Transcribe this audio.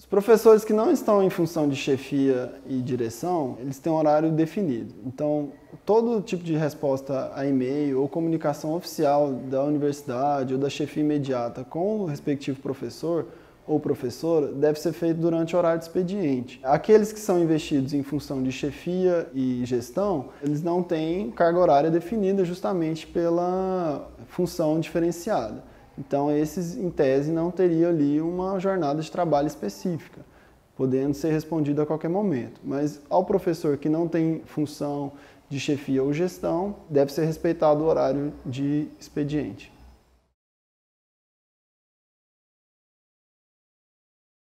Os professores que não estão em função de chefia e direção, eles têm um horário definido. Então, todo tipo de resposta a e-mail ou comunicação oficial da universidade ou da chefia imediata com o respectivo professor ou professora deve ser feito durante o horário de expediente. Aqueles que são investidos em função de chefia e gestão, eles não têm carga horária definida justamente pela função diferenciada. Então, esses, em tese, não teriam ali uma jornada de trabalho específica, podendo ser respondido a qualquer momento. Mas ao professor que não tem função de chefia ou gestão, deve ser respeitado o horário de expediente.